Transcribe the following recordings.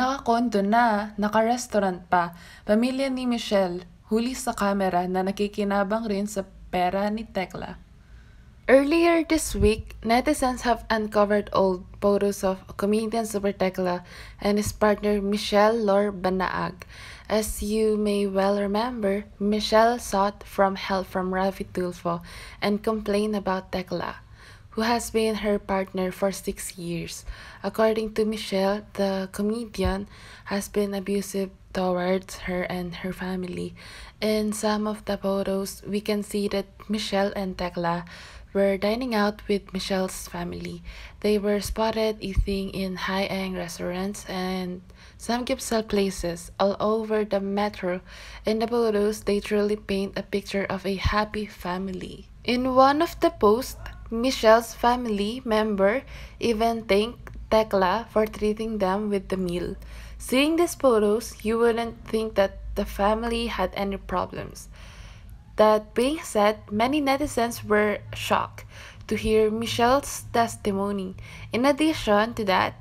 Nakakondo na, naka-restaurant pa. Pamilya ni Michelle, huli sa kamera na nakikinabang rin sa pera ni Tekla. Earlier this week, netizens have uncovered old photos of comedian Super Tekla and his partner Michelle Lor Banaag. As you may well remember, Michelle sought from help from Ravi Tulfo and complained about Tekla. who has been her partner for six years. According to Michelle, the comedian has been abusive towards her and her family. In some of the photos, we can see that Michelle and Tekla were dining out with Michelle's family. They were spotted eating in high-end restaurants and some Gipsel places all over the metro. In the photos, they truly paint a picture of a happy family. In one of the posts, Michelle's family member even thanked Tekla for treating them with the meal. Seeing these photos, you wouldn't think that the family had any problems. That being said, many netizens were shocked to hear Michelle's testimony. In addition to that,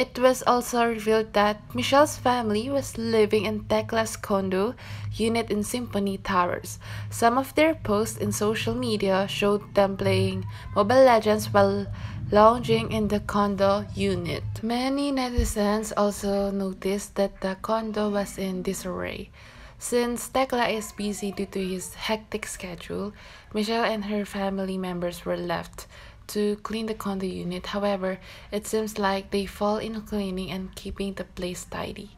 it was also revealed that Michelle's family was living in Tekla's condo unit in Symphony Towers. Some of their posts in social media showed them playing Mobile Legends while lounging in the condo unit. Many netizens also noticed that the condo was in disarray. Since Tekla is busy due to his hectic schedule, Michelle and her family members were left to clean the condo unit, however, it seems like they fall in cleaning and keeping the place tidy.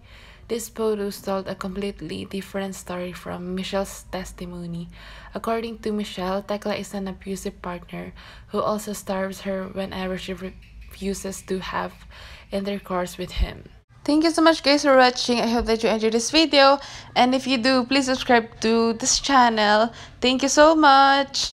This photo told a completely different story from Michelle's testimony. According to Michelle, Tekla is an abusive partner who also starves her whenever she refuses to have intercourse with him. Thank you so much guys for watching. I hope that you enjoyed this video. And if you do, please subscribe to this channel. Thank you so much.